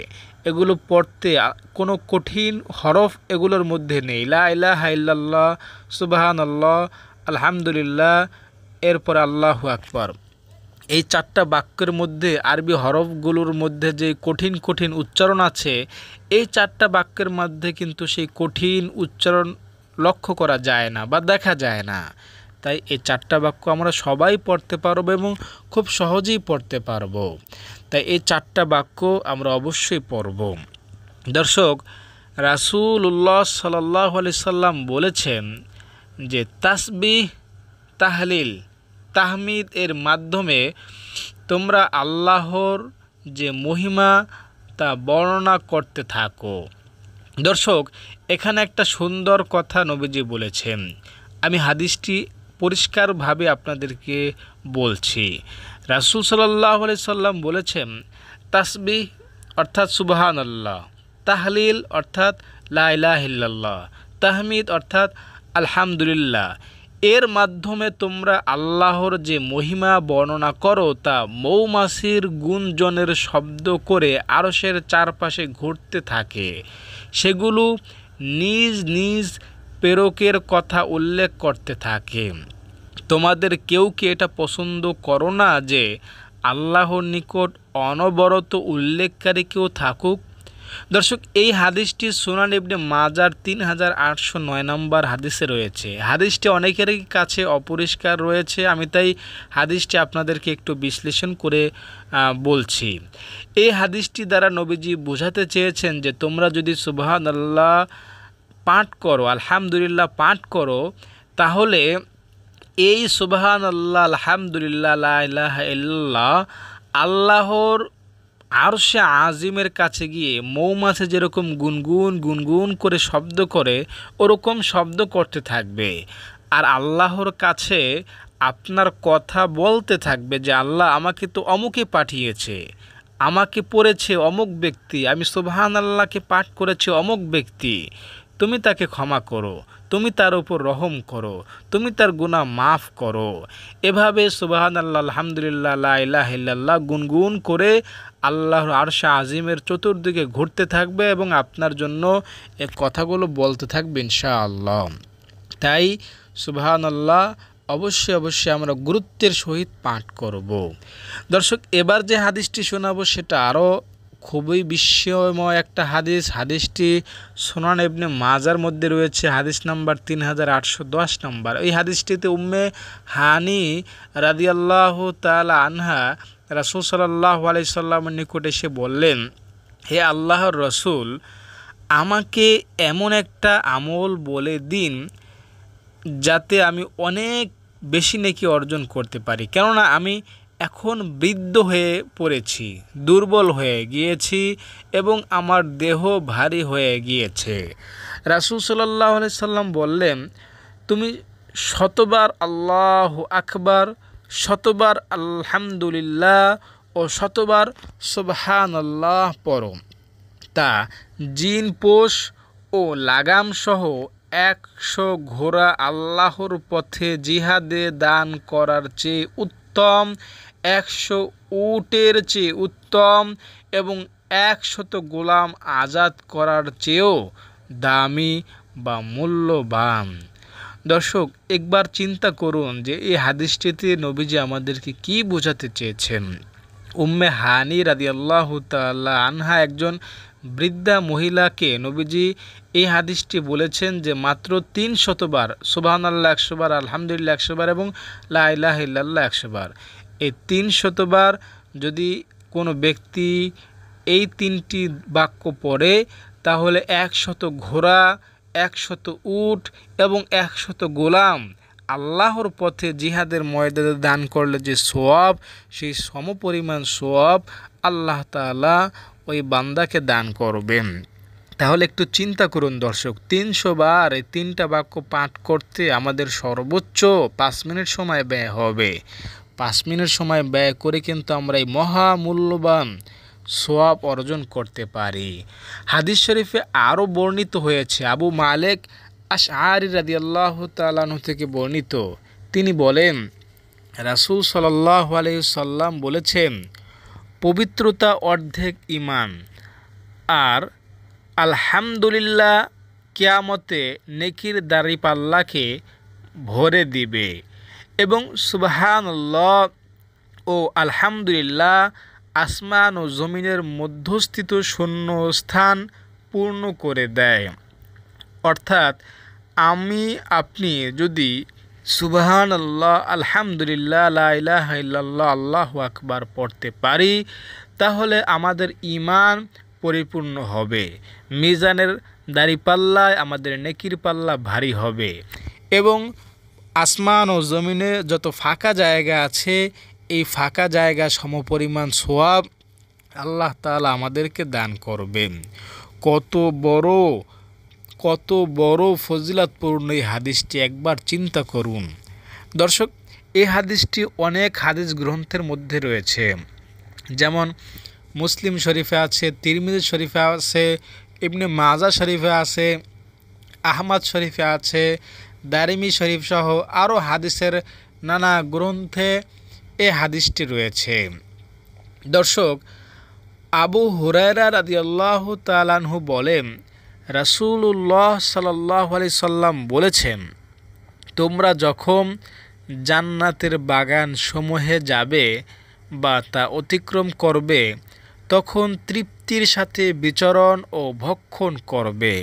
এগুলো পড়তে কোনো কঠিন হরফ এগুলোর মধ্যে নেই লাইলা হাইল্লাহ সুবাহান আল্লাহ আলহামদুলিল্লাহ এরপর আল্লাহ আকবর এই চারটা বাক্যের মধ্যে আরবি হরফগুলোর মধ্যে যে কঠিন কঠিন উচ্চারণ আছে এই চারটা বাক্যের মধ্যে কিন্তু সেই কঠিন উচ্চারণ লক্ষ্য করা যায় না বা দেখা যায় না তাই এই চারটা বাক্য আমরা সবাই পড়তে পারবো এবং খুব সহজেই পড়তে পারবো তাই এই চারটা বাক্য আমরা অবশ্যই পড়ব দর্শক রাসুল্লাহ সাল্লাহ আলি সাল্লাম বলেছেন যে তাসবিহ তাহলিল তাহমিদ এর মাধ্যমে তোমরা আল্লাহর যে মহিমা তা বর্ণনা করতে থাকো দর্শক এখানে একটা সুন্দর কথা নবীজি বলেছেন আমি হাদিসটি পরিষ্কারভাবে আপনাদেরকে বলছি রাসুল সাল্লাহ সাল্লাম বলেছেন তাসবি অর্থাৎ সুবাহান আল্লাহ তাহলিল অর্থাৎ লাইলাহিল্লাহ তাহমিদ অর্থাৎ আলহামদুলিল্লাহ এর মাধ্যমে তোমরা আল্লাহর যে মহিমা বর্ণনা করো তা মৌমাছির গুঞ্জনের শব্দ করে আরসের চারপাশে ঘুরতে থাকে সেগুলো নিজ নিজ প্রেরকের কথা উল্লেখ করতে থাকে তোমাদের কেউ কি এটা পছন্দ করো না যে আল্লাহর নিকট অনবরত উল্লেখকারী কেউ থাকুক দর্শক এই হাদিসটি সোনান ইবনে মাজার তিন হাজার আটশো নয় নম্বর হাদিসে রয়েছে হাদিসটি অনেকেরই কাছে অপরিষ্কার রয়েছে আমি তাই হাদিসটি আপনাদেরকে একটু বিশ্লেষণ করে বলছি এই হাদিসটি দ্বারা নবীজি বোঝাতে চেয়েছেন যে তোমরা যদি সুবাহান আল্লাহ পাঠ করো আলহামদুলিল্লাহ পাঠ করো তাহলে এই সুবাহান আল্লাহ আলহামদুলিল্লাহ ইল্লাহ আল্লাহর আরশে আজিমের কাছে গিয়ে মৌমাছি যেরকম গুনগুন গুনগুন করে শব্দ করে ওরকম শব্দ করতে থাকবে আর আল্লাহর কাছে আপনার কথা বলতে থাকবে যে আল্লাহ আমাকে তো অমুকে পাঠিয়েছে আমাকে পড়েছে অমুক ব্যক্তি আমি সোবহান আল্লাহকে পাঠ করেছি অমুক ব্যক্তি তুমি তাকে ক্ষমা করো তুমি তার উপর রহম করো তুমি তার গুণা মাফ করো এভাবে সুবাহান আল্লাহ আলহামদুলিল্লাহ ইল্লাল্লাহ গুনগুন করে আল্লাহর আরশা আজিমের চতুর্দিকে ঘুরতে থাকবে এবং আপনার জন্য এ কথাগুলো বলতে থাকবে ইনশা আল্লাহ তাই সুবাহান আল্লাহ অবশ্যই অবশ্যই আমরা গুরুত্বের সহিত পাঠ করব দর্শক এবার যে হাদিসটি শোনাবো সেটা আরও খুবই বিস্ময়ময় একটা হাদিস হাদিসটি সোনান এমনি মাজার মধ্যে রয়েছে হাদিস নাম্বার তিন হাজার আটশো দশ নম্বর এই হাদিসটিতে উম্মে হানি রাদিয়াল্লাহ তালা আনহা রাসুল সাল্লাহ আলি সাল্লামের নিকট এসে বললেন হে আল্লাহর রসুল আমাকে এমন একটা আমল বলে দিন যাতে আমি অনেক বেশি নেকি অর্জন করতে পারি কেননা আমি এখন বৃদ্ধ হয়ে পড়েছি দুর্বল হয়ে গিয়েছি এবং আমার দেহ ভারী হয়ে গিয়েছে রাসুল সাল্লাহ সাল্লাম বললেন তুমি শতবার আল্লাহ আকবার শতবার আলহামদুলিল্লাহ ও শতবার সুবহান আল্লাহ তা জিন পোষ ও লাগামসহ একশো ঘোড়া আল্লাহর পথে জিহাদে দান করার চেয়ে উত্তম একশো উটের চেয়ে উত্তম এবং একশত গোলাম আজাদ করার চেয়েও দামি বা মূল্যবান দর্শক একবার চিন্তা করুন যে এই হাদিসটিতে নবীজি আমাদেরকে কি বোঝাতে চেয়েছেন উম্মে হানি রাদি আল্লাহ তাল্লাহ আনহা একজন বৃদ্ধা মহিলাকে নবীজি এই হাদিসটি বলেছেন যে মাত্র তিন শতবার সুবাহ আল্লাহ একশোবার আলহামদুলিল্লাহ একশোবার এবং লাহ ইল্লাহ একশোবার এই তিন শতবার যদি কোনো ব্যক্তি এই তিনটি বাক্য পড়ে তাহলে একশত ঘোড়া একশত উট এবং একশত গোলাম আল্লাহর পথে জিহাদের ময়দাদে দান করলে যে সোয়াব সেই সমপরিমাণ সোয়াব আল্লাহ তালা ওই বান্দাকে দান করবেন তাহলে একটু চিন্তা করুন দর্শক তিনশো বার এই তিনটা বাক্য পাঠ করতে আমাদের সর্বোচ্চ পাঁচ মিনিট সময় ব্যয় হবে পাঁচ মিনিট সময় ব্যয় করে কিন্তু আমরা এই মহামূল্যবান সোয়াব অর্জন করতে পারি হাদিস শরীফে আরও বর্ণিত হয়েছে আবু মালেক আশ আর রাদি আল্লাহ থেকে বর্ণিত তিনি বলেন রাসুল সাল্লাহ আলাইসাল্লাম বলেছেন পবিত্রতা অর্ধেক ইমান আর আলহামদুলিল্লাহ কেয়ামতে নেকির দাড়িপাল্লাকে ভরে দিবে এবং সুবাহানল্লাহ ও আলহামদুলিল্লাহ আসমান ও জমিনের মধ্যস্থিত শূন্য স্থান পূর্ণ করে দেয় অর্থাৎ আমি আপনি যদি সুবাহান আল্লাহ আলহামদুলিল্লাহ লাইলাহ আল্লাহ আকবার পড়তে পারি তাহলে আমাদের ইমান পরিপূর্ণ হবে মিজানের দাড়িপাল্লায় আমাদের নেকির পাল্লা ভারী হবে এবং আসমান ও জমিনে যত ফাঁকা জায়গা আছে এই ফাঁকা জায়গা সমপরিমাণ সোয়াব আল্লাহ তালা আমাদেরকে দান করবেন কত বড় কত বড় ফজিলাতপূর্ণ এই হাদিসটি একবার চিন্তা করুন দর্শক এই হাদিসটি অনেক হাদিস গ্রন্থের মধ্যে রয়েছে যেমন মুসলিম শরীফে আছে তিরমিজ শরীফে আছে এমনি মাজা শরীফে আছে আহমদ শরীফে আছে দারিমি শরীফ সহ আরও হাদিসের নানা গ্রন্থে এ হাদিসটি রয়েছে দর্শক আবু হুরায়রা রাদিয়াল্লাহ তালানহু বলেন রাসুল্লাহ সাল্লাহ আলি সাল্লাম বলেছেন তোমরা যখন জান্নাতের বাগান সমূহে যাবে বা তা অতিক্রম করবে তখন তৃপ্তির সাথে বিচরণ ও ভক্ষণ করবে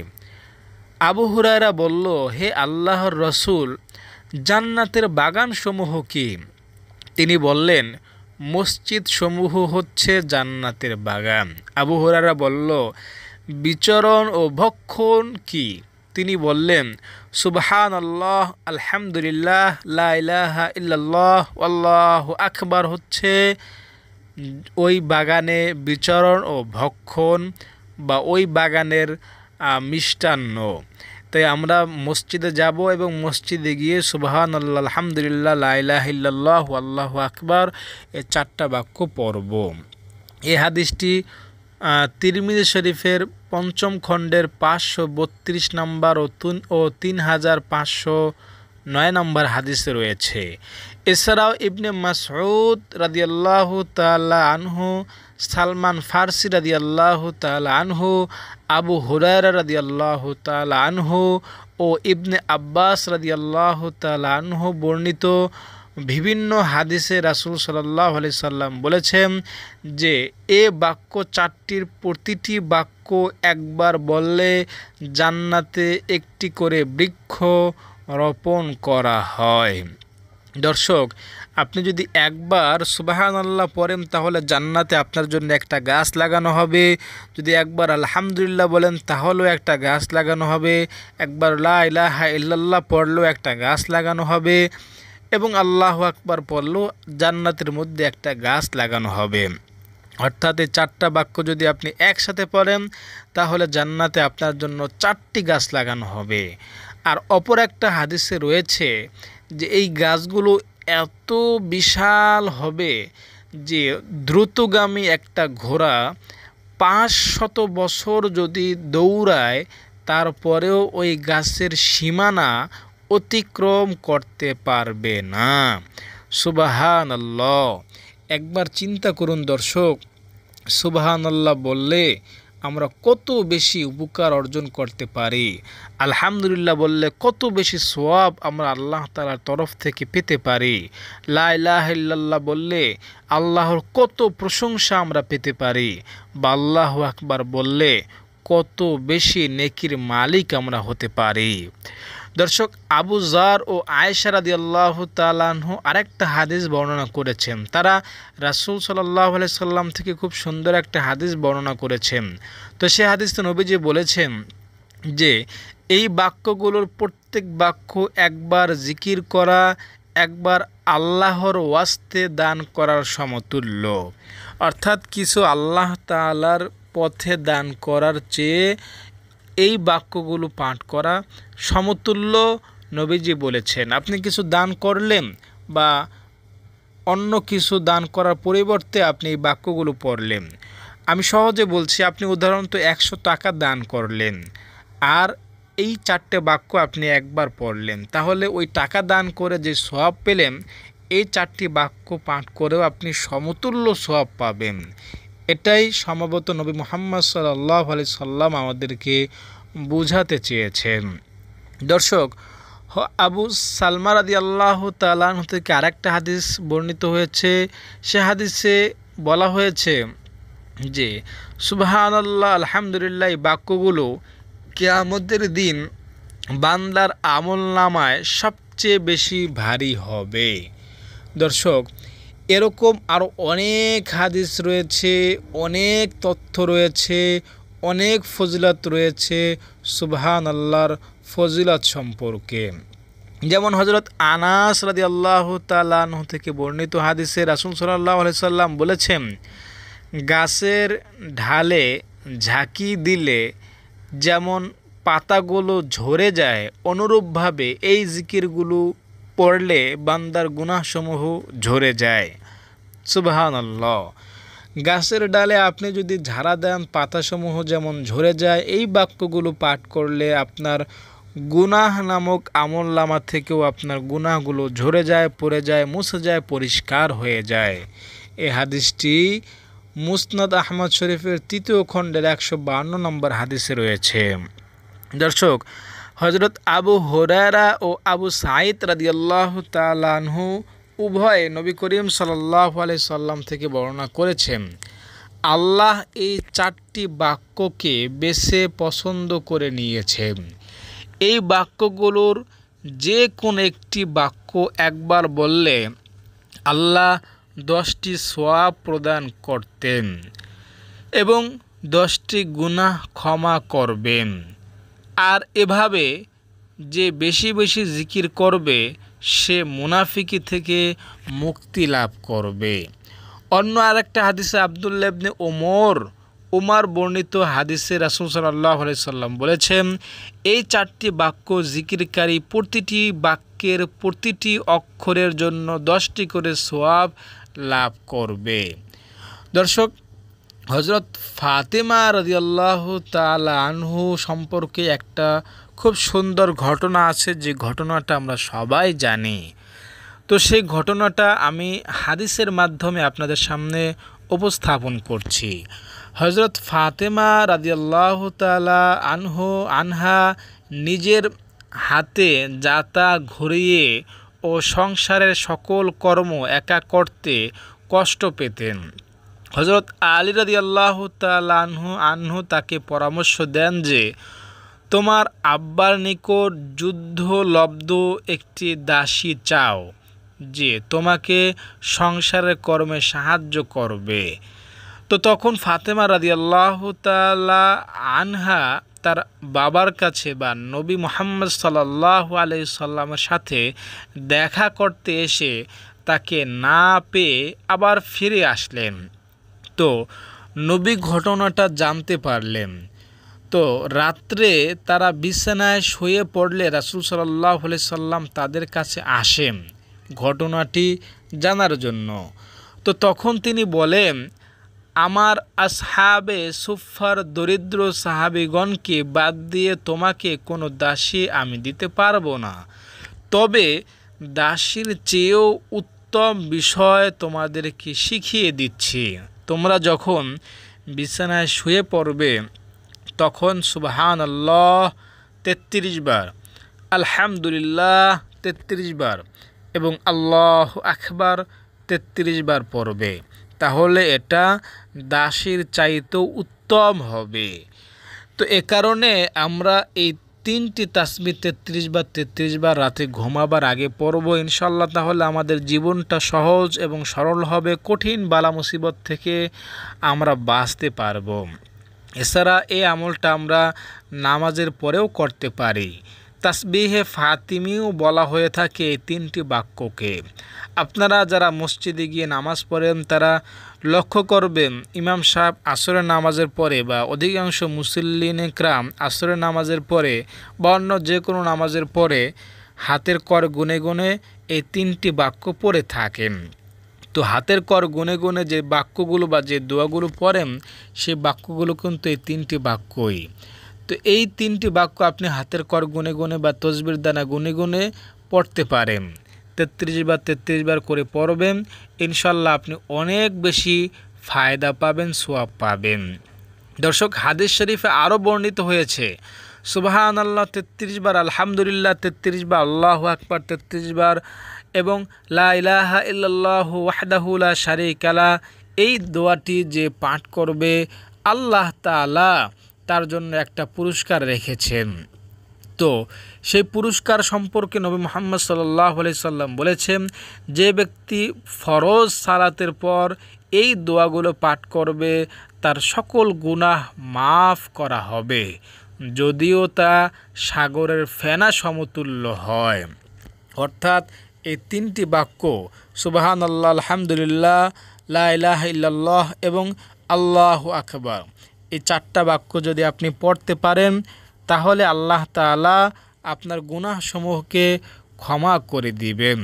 আবু হুরায়রা বলল হে আল্লাহর রসুল জান্নাতের বাগানসমূহ কি তিনি বললেন মসজিদ সমূহ হচ্ছে জান্নাতের বাগান আবু হুরারা বলল বিচরণ ও ভক্ষণ কি তিনি বললেন সুবহান আল্লাহ আলহামদুলিল্লাহ লাইলাহা ইল্লাহ আল্লাহ আকবার হচ্ছে ওই বাগানে বিচরণ ও ভক্ষণ বা ওই বাগানের মিষ্টান্ন তাই আমরা মসজিদে যাব এবং মসজিদে গিয়ে সুবাহান আল্লাহ আলহামদুলিল্লাহ লাইলাহিল্লাহ আল্লাহ আকবার এ চারটা বাক্য পড়ব এই হাদিসটি তিরমিদ শরীফের পঞ্চম খণ্ডের পাঁচশো বত্রিশ নম্বর ও তিন ও তিন হাজার পাঁচশো নয় নম্বর হাদিসে রয়েছে এছাড়াও ইবনে মাসউদ রাদিয়াল্লাহু তাআলা আনহু সালমান ফার্সি রাদি আল্লাহ আনহু আবু হুরায়রা রাদি আল্লাহ আনহু ও ইবনে আব্বাস রাদি আল্লাহ আনহু বর্ণিত বিভিন্ন হাদিসে রাসুল সাল্লাহ আলি সাল্লাম বলেছেন যে এ বাক্য চারটির প্রতিটি বাক্য একবার বললে জান্নাতে একটি করে বৃক্ষ রোপণ করা হয় দর্শক আপনি যদি একবার সুবাহান আল্লাহ পড়েন তাহলে জান্নাতে আপনার জন্য একটা গাছ লাগানো হবে যদি একবার আলহামদুলিল্লাহ বলেন তাহলেও একটা গাছ লাগানো হবে একবার লাহা ইল্লাল্লাহ পড়লেও একটা গাছ লাগানো হবে এবং আল্লাহ আকবার পড়লেও জান্নাতের মধ্যে একটা গাছ লাগানো হবে অর্থাৎ এই চারটা বাক্য যদি আপনি একসাথে পড়েন তাহলে জান্নাতে আপনার জন্য চারটি গাছ লাগানো হবে আর অপর একটা হাদিসে রয়েছে যে এই গাছগুলো এত বিশাল হবে যে দ্রুতগামী একটা ঘোড়া পাঁচ শত বছর যদি দৌড়ায় তারপরেও ওই গাছের সীমানা অতিক্রম করতে পারবে না সুবাহান একবার চিন্তা করুন দর্শক সুবাহান বললে আমরা কত বেশি উপকার অর্জন করতে পারি আলহামদুলিল্লাহ বললে কত বেশি সোয়াব আমরা আল্লাহ তালার তরফ থেকে পেতে পারি লাইল্লাহ বললে আল্লাহর কত প্রশংসা আমরা পেতে পারি বা আল্লাহ আকবার বললে কত বেশি নেকির মালিক আমরা হতে পারি দর্শক আবু জার ও আয়েশা রাদি আল্লাহ তালাহ আরেকটা হাদিস বর্ণনা করেছেন তারা রাসুল সাল্লাহ সাল্লাম থেকে খুব সুন্দর একটা হাদিস বর্ণনা করেছেন তো সে হাদিস তো নবীজি বলেছেন যে এই বাক্যগুলোর প্রত্যেক বাক্য একবার জিকির করা একবার আল্লাহর ওয়াস্তে দান করার সমতুল্য অর্থাৎ কিছু আল্লাহ তালার পথে দান করার চেয়ে এই বাক্যগুলো পাঠ করা সমতুল্য নবীজি বলেছেন আপনি কিছু দান করলেন বা অন্য কিছু দান করার পরিবর্তে আপনি এই বাক্যগুলো পড়লেন আমি সহজে বলছি আপনি উদাহরণত একশো টাকা দান করলেন আর এই চারটে বাক্য আপনি একবার পড়লেন তাহলে ওই টাকা দান করে যে সব পেলেন এই চারটি বাক্য পাঠ করেও আপনি সমতুল্য সব পাবেন এটাই সম্ভবত নবী মোহাম্মদ সাল্লাহ আলি সাল্লাম আমাদেরকে বোঝাতে চেয়েছেন দর্শক আবু সালমা রাদি আল্লাহ তালান থেকে আরেকটা হাদিস বর্ণিত হয়েছে সে হাদিসে বলা হয়েছে যে সুবাহান আল্লাহ আলহামদুলিল্লাহ এই বাক্যগুলো কেয়ামতের দিন বান্দার আমল নামায় সবচেয়ে বেশি ভারী হবে দর্শক এরকম আরও অনেক হাদিস রয়েছে অনেক তথ্য রয়েছে অনেক ফজলত রয়েছে সুবহান আল্লাহর ফজিলত সম্পর্কে যেমন হজরত আনাস রাদি আল্লাহ তালাহ থেকে বর্ণিত হাদিসে রাসুল সাল্লাহ সাল্লাম বলেছেন গাছের ঢালে ঝাঁকি দিলে যেমন পাতাগুলো ঝরে যায় অনুরূপভাবে এই জিকিরগুলো পড়লে বান্দার গুনাহসমূহ ঝরে যায় সুবাহানল্লাহ গাছের ডালে আপনি যদি ঝাড়া দেন পাতাসমূহ যেমন ঝরে যায় এই বাক্যগুলো পাঠ করলে আপনার গুনাহ নামক আমল লামা থেকেও আপনার গুনাহগুলো ঝরে যায় পড়ে যায় মুছে যায় পরিষ্কার হয়ে যায় এ হাদিসটি মুসনাদ আহমদ শরীফের তৃতীয় খণ্ডের একশো বান্ন নম্বর হাদিসে রয়েছে দর্শক হজরত আবু হরারা ও আবু সাঈদ রাদিয়াল্লাহ তালানহু উভয়ে নবী করিম সাল্লাহ আলি সাল্লাম থেকে বর্ণনা করেছেন আল্লাহ এই চারটি বাক্যকে বেছে পছন্দ করে নিয়েছেন এই বাক্যগুলোর যে কোনো একটি বাক্য একবার বললে আল্লাহ দশটি সোয়াব প্রদান করতেন এবং দশটি গুনাহ ক্ষমা করবেন আর এভাবে যে বেশি বেশি জিকির করবে সে মুনাফিকি থেকে মুক্তি লাভ করবে অন্য আরেকটা হাদিসে আবদুল্লাবনে ওমর উমার বর্ণিত হাদিসে রাসুল সাল্লাহ সাল্লাম বলেছেন এই চারটি বাক্য জিকিরকারী প্রতিটি বাক্যের প্রতিটি অক্ষরের জন্য দশটি করে সোয়াব লাভ করবে দর্শক হজরত ফাতেমা রদিয়াল্লাহ তালা আনহু সম্পর্কে একটা খুব সুন্দর ঘটনা আছে যে ঘটনাটা আমরা সবাই জানি তো সেই ঘটনাটা আমি হাদিসের মাধ্যমে আপনাদের সামনে উপস্থাপন করছি হজরত ফাতেমা রাজিয়াল্লাহ তালা আনহো আনহা নিজের হাতে যাতা ঘুরিয়ে ও সংসারের সকল কর্ম একা করতে কষ্ট পেতেন হজরত আলী রাজি আল্লাহ তালাহু আনহু তাকে পরামর্শ দেন যে তোমার আব্বার নিকট যুদ্ধলব্ধ একটি দাসী চাও যে তোমাকে সংসারের কর্মে সাহায্য করবে তো তখন ফাতেমা রাদি আল্লাহ তালা আনহা তার বাবার কাছে বা নবী মোহাম্মদ সাল্লাহ আলি সাল্লামের সাথে দেখা করতে এসে তাকে না পেয়ে আবার ফিরে আসলেন তো নবী ঘটনাটা জানতে পারলেন তো রাত্রে তারা বিছানায় শুয়ে পড়লে রাসুল সাল্লাহ আলি সাল্লাম তাদের কাছে আসেন ঘটনাটি জানার জন্য তো তখন তিনি বলেন আমার আসহাবে সুফার দরিদ্র সাহাবিগণকে বাদ দিয়ে তোমাকে কোনো দাসী আমি দিতে পারবো না তবে দাসীর চেয়েও উত্তম বিষয় তোমাদেরকে শিখিয়ে দিচ্ছি তোমরা যখন বিছানায় শুয়ে পড়বে তখন সুবহান আল্লাহ তেত্রিশ বার আলহামদুলিল্লাহ তেত্রিশ বার এবং আল্লাহ আখবার তেত্রিশ বার পড়বে তাহলে এটা দাসীর চাইতেও উত্তম হবে তো এ কারণে আমরা এই তিনটি তাসমি তেত্রিশ বা তেত্রিশ বার রাতে ঘুমাবার আগে পড়ব ইনশাল্লাহ তাহলে আমাদের জীবনটা সহজ এবং সরল হবে কঠিন বালা মুসিবত থেকে আমরা বাঁচতে পারব এছাড়া এই আমলটা আমরা নামাজের পরেও করতে পারি তাসবিহে ফাতিমিও বলা হয়ে থাকে এই তিনটি বাক্যকে আপনারা যারা মসজিদে গিয়ে নামাজ পড়েন তারা লক্ষ্য করবেন ইমাম সাহেব আসরের নামাজের পরে বা অধিকাংশ মুসল্লিন ক্রাম আসরের নামাজের পরে বা অন্য যে কোনো নামাজের পরে হাতের কর গুনে গুনে এই তিনটি বাক্য পড়ে থাকেন তো হাতের কর গুনে গুনে যে বাক্যগুলো বা যে দোয়াগুলো পড়েন সেই বাক্যগুলো কিন্তু এই তিনটি বাক্যই তো এই তিনটি বাক্য আপনি হাতের কর গুনে গুনে বা তসবির দানা গুনে গুনে পড়তে পারেন তেত্রিশ বার তেত্রিশ বার করে পড়বেন ইনশাল্লাহ আপনি অনেক বেশি ফায়দা পাবেন সোয়াব পাবেন দর্শক হাদিস শরীফে আরও বর্ণিত হয়েছে সুবাহান আল্লাহ তেত্রিশ বার আলহামদুলিল্লাহ তেত্রিশ বার আল্লাহ আকবর তেত্রিশ বার এবং লা ইলাহা ইল্লাল্লাহু সারি শারিকালা এই দোয়াটি যে পাঠ করবে আল্লাহ তালা তার জন্য একটা পুরস্কার রেখেছেন প্রাপ্ত সেই পুরস্কার সম্পর্কে নবী মোহাম্মদ সাল্লাহ সাল্লাম বলেছেন যে ব্যক্তি ফরজ সালাতের পর এই দোয়াগুলো পাঠ করবে তার সকল গুণাহ মাফ করা হবে যদিও তা সাগরের ফেনা সমতুল্য হয় অর্থাৎ এই তিনটি বাক্য সুবাহান আল্লাহ আলহামদুলিল্লাহ লাহ ইল্লাল্লাহ এবং আল্লাহ আকবর এই চারটা বাক্য যদি আপনি পড়তে পারেন তাহলে আল্লাহ তালা আপনার গুণাসমূহকে ক্ষমা করে দিবেন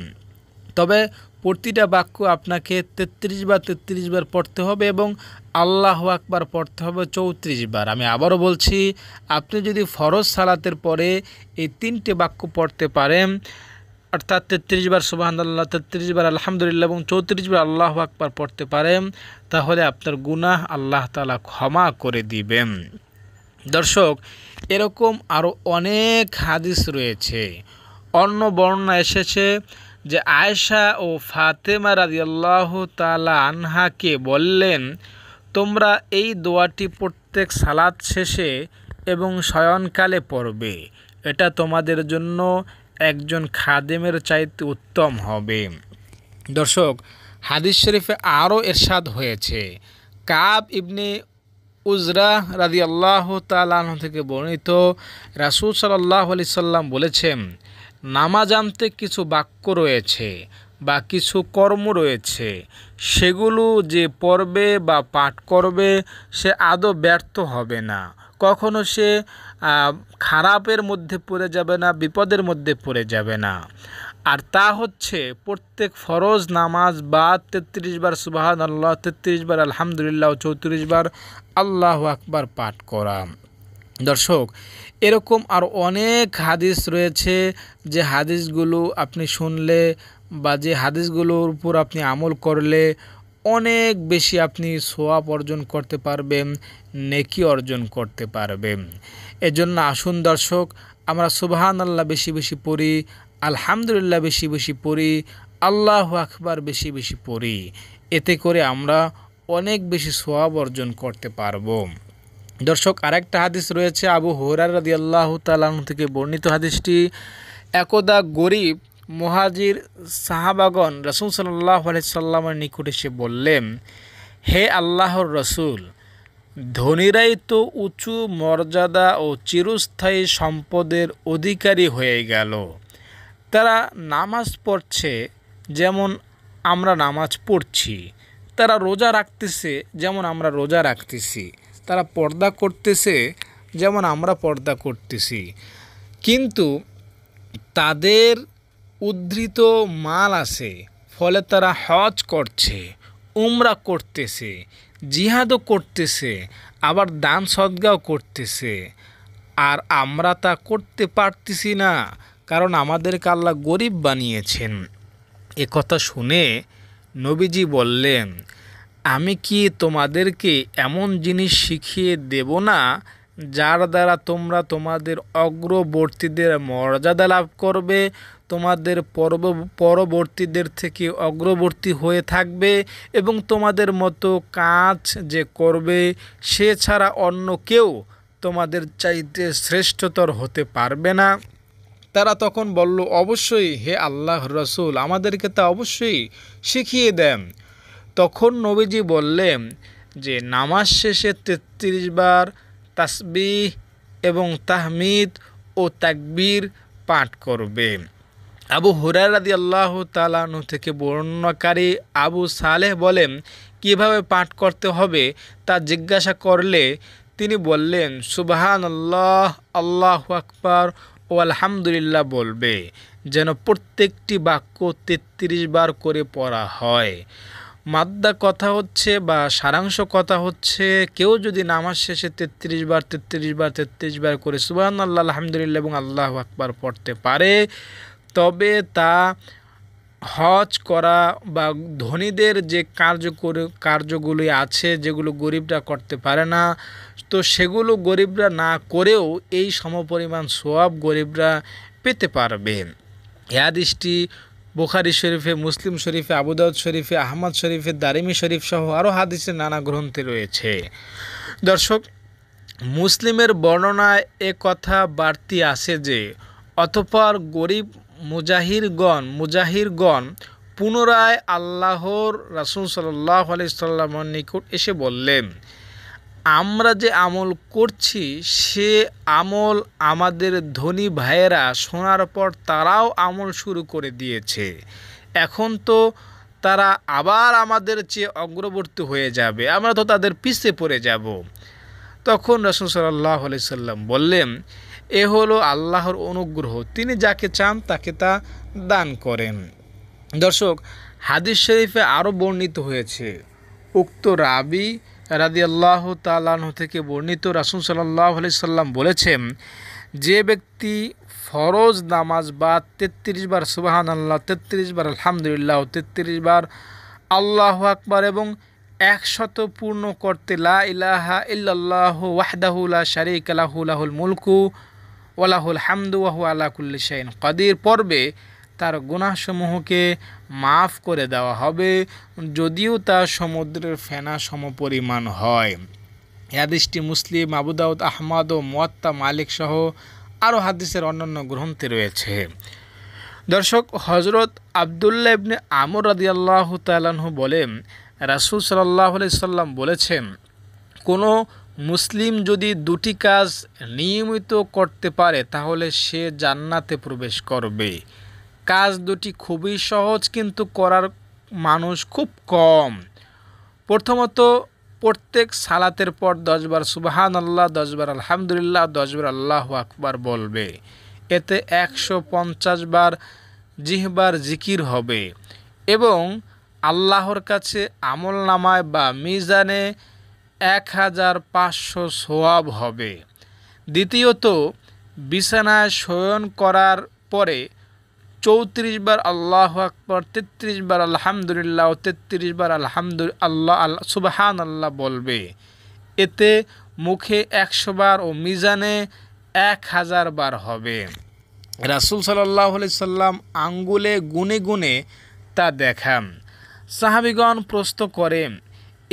তবে প্রতিটা বাক্য আপনাকে ৩৩ বা ৩৩ বার পড়তে হবে এবং আল্লাহ আকবার পড়তে হবে চৌত্রিশ বার আমি আবারও বলছি আপনি যদি ফরজ সালাতের পরে এই তিনটে বাক্য পড়তে পারেন অর্থাৎ তেত্রিশ বার সুবাহান্লাহ তেত্রিশ বার আলহামদুলিল্লাহ এবং চৌত্রিশ বার আল্লাহ আকবার পড়তে পারেন তাহলে আপনার গুনাহ আল্লাহ তালা ক্ষমা করে দিবেন দর্শক এরকম আরও অনেক হাদিস রয়েছে অন্য বর্ণনা এসেছে যে আয়েশা ও ফাতেমা রাজিয়াল্লাহ তালা আনহাকে বললেন তোমরা এই দোয়াটি প্রত্যেক সালাদ শেষে এবং শয়নকালে পড়বে এটা তোমাদের জন্য একজন খাদেমের চাইতে উত্তম হবে দর্শক হাদিস শরীফে আরও এরশাদ হয়েছে কাব ইবনে উজরা রাদি আল্লাহ তালন থেকে বর্ণিত রাসুল সাল্লাহ আলি সাল্লাম বলেছেন নামাজ আনতে কিছু বাক্য রয়েছে বা কিছু কর্ম রয়েছে সেগুলো যে পড়বে বা পাঠ করবে সে আদৌ ব্যর্থ হবে না কখনো সে খারাপের মধ্যে পড়ে যাবে না বিপদের মধ্যে পড়ে যাবে না আর তা হচ্ছে প্রত্যেক ফরজ নামাজ বা তেত্রিশ বার সুবাহান আল্লাহ তেত্রিশ বার আলহামদুলিল্লাহ চৌত্রিশ বার আল্লাহ আকবার পাঠ করা দর্শক এরকম আর অনেক হাদিস রয়েছে যে হাদিসগুলো আপনি শুনলে বা যে হাদিসগুলোর উপর আপনি আমল করলে অনেক বেশি আপনি সোয়াব অর্জন করতে পারবেন নেকি অর্জন করতে পারবেন এজন্য আসুন দর্শক আমরা সুবাহান আল্লাহ বেশি বেশি পড়ি আলহামদুলিল্লাহ বেশি বেশি পড়ি আল্লাহ আকবার বেশি বেশি পড়ি এতে করে আমরা অনেক বেশি সোয়াব অর্জন করতে পারব দর্শক আরেকটা হাদিস রয়েছে আবু হোরার রাদি আল্লাহ তালাহ থেকে বর্ণিত হাদিসটি একদা গরিব মহাজির সাহাবাগন রসুল সাল্লাহ সাল্লামের নিকট এসে বললেন হে আল্লাহর রসুল ধনীরাই তো উঁচু মর্যাদা ও চিরস্থায়ী সম্পদের অধিকারী হয়ে গেল তারা নামাজ পড়ছে যেমন আমরা নামাজ পড়ছি তারা রোজা রাখতেছে যেমন আমরা রোজা রাখতেছি তারা পর্দা করতেছে যেমন আমরা পর্দা করতেছি কিন্তু তাদের উদ্ধৃত মাল আছে ফলে তারা হজ করছে উমরা করতেছে জিহাদও করতেছে আবার দান সদ্গাও করতেছে আর আমরা তা করতে পারতেছি না কারণ আমাদেরকে আল্লাহ গরিব বানিয়েছেন এ কথা শুনে নবীজি বললেন আমি কি তোমাদেরকে এমন জিনিস শিখিয়ে দেব না যার দ্বারা তোমরা তোমাদের অগ্রবর্তীদের মর্যাদা লাভ করবে তোমাদের পর্ব পরবর্তীদের থেকে অগ্রবর্তী হয়ে থাকবে এবং তোমাদের মতো কাজ যে করবে সে ছাড়া অন্য কেউ তোমাদের চাইতে শ্রেষ্ঠতর হতে পারবে না তারা তখন বলল অবশ্যই হে আল্লাহ রসুল আমাদেরকে তা অবশ্যই শিখিয়ে দেন তখন নবীজি বললেন যে নামাজ শেষে ৩৩ বার তাসবি এবং তাহমিদ ও তাকবীর পাঠ করবে আবু হুরারাদি আল্লাহ তালানু থেকে বর্ণনাকারী আবু সালেহ বলেন কিভাবে পাঠ করতে হবে তা জিজ্ঞাসা করলে তিনি বললেন সুবাহান আল্লাহ আল্লাহ আকবর ও আলহামদুলিল্লাহ বলবে যেন প্রত্যেকটি বাক্য ৩৩ বার করে পড়া হয় মাদ্দা কথা হচ্ছে বা সারাংশ কথা হচ্ছে কেউ যদি নামাজ শেষে তেত্রিশ বার তেত্রিশ বার তেত্রিশ বার করে সুবাহ আল্লাহ আলহামদুলিল্লাহ এবং আল্লাহ আকবার পড়তে পারে তবে তা হজ করা বা ধনীদের যে কার্যকর কার্যগুলি আছে যেগুলো গরিবরা করতে পারে না তো সেগুলো গরিবরা না করেও এই সমপরিমাণ সোয়াব গরিবরা পেতে পারবে হ্যাদিসটি বোখারি শরীফে মুসলিম শরীফে আবুদাউদ শরীফে আহমদ শরীফে দারিমি শরীফ সহ আরও হাদিসের নানা গ্রন্থে রয়েছে দর্শক মুসলিমের বর্ণনায় এ কথা বাড়তি আছে যে অতপর গরিব মুজাহিরগণ মুজাহিরগণ পুনরায় আল্লাহর রাসুল সাল্লাহ আলি সাল্লামর নিকট এসে বললেন আমরা যে আমল করছি সে আমল আমাদের ধনী ভাইয়েরা শোনার পর তারাও আমল শুরু করে দিয়েছে এখন তো তারা আবার আমাদের চেয়ে অগ্রবর্তী হয়ে যাবে আমরা তো তাদের পিছিয়ে পড়ে যাব তখন রসুল সাল্লাহ সাল্লাম বললেন এ হলো আল্লাহর অনুগ্রহ তিনি যাকে চান তাকে তা দান করেন দর্শক হাদিস শরীফে আরও বর্ণিত হয়েছে উক্ত রাবি রাদি আল্লাহ তালাহ থেকে বর্ণিত রাসুল সাল্লাহ আলি সাল্লাম বলেছেন যে ব্যক্তি ফরজ নামাজ বা তেত্রিশ বার সুবাহান আল্লাহ তেত্রিশ বার আলহামদুলিল্লাহ তেত্রিশ বার আল্লাহ আকবার এবং একশত পূর্ণ করতে লা ইলাহা ইল্লাল্লাহ ওয়াহদাহুল্লা শারিক আলাহুল মুলকু ওয়ালাহুল হামদু ওয়াহু আল্লাহ শাইন কাদির পর্বে তার গুনাহসমূহকে মাফ করে দেওয়া হবে যদিও তা সমুদ্রের ফেনা সমপরিমাণ হয় হাদিসটি মুসলিম আবুদাউদ আহমদ ও মোয়াত্তা মালিক সহ আরও হাদিসের অন্যান্য গ্রন্থে রয়েছে দর্শক হজরত আবদুল্লা ইবনে আমর আল্লাহ তালু বলেন রাসুল সাল্লাহ সাল্লাম বলেছেন কোনো মুসলিম যদি দুটি কাজ নিয়মিত করতে পারে তাহলে সে জান্নাতে প্রবেশ করবে কাজ দুটি খুবই সহজ কিন্তু করার মানুষ খুব কম প্রথমত প্রত্যেক সালাতের পর দশবার সুবাহান আল্লাহ দশবার আলহামদুলিল্লাহ দশবার আল্লাহ আকবার বলবে এতে একশো পঞ্চাশ বার জিহবার জিকির হবে এবং আল্লাহর কাছে আমল নামায় বা মিজানে এক হাজার পাঁচশো সোয়াব হবে দ্বিতীয়ত বিছানায় শয়ন করার পরে চৌত্রিশ বার আল্লাহ আকবর তেত্রিশ বার আলহামদুলিল্লাহ তেত্রিশ বার আলহামদুল আল্লাহ আল্লাহ সুবাহান আল্লাহ বলবে এতে মুখে একশো বার ও মিজানে এক হাজার বার হবে রাসুল সাল্লাহ সাল্লাম আঙ্গুলে গুনে গুনে তা দেখান সাহাবিগণ প্রস্ত করে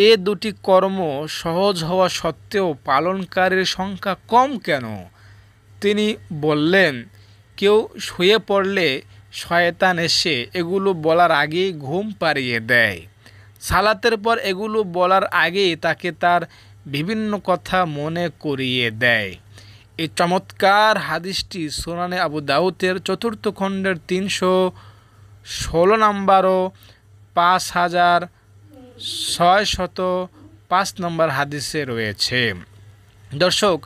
এ দুটি কর্ম সহজ হওয়া সত্ত্বেও পালনকারীর সংখ্যা কম কেন তিনি বললেন কেউ শুয়ে পড়লে শয়তান এসে এগুলো বলার আগেই ঘুম পাড়িয়ে দেয় সালাতের পর এগুলো বলার আগেই তাকে তার বিভিন্ন কথা মনে করিয়ে দেয় এই চমৎকার হাদিসটি সোনানে আবু দাউতের চতুর্থ খণ্ডের তিনশো ষোলো নম্বরও পাঁচ হাজার ছয় শত পাঁচ নম্বর হাদিসে রয়েছে দর্শক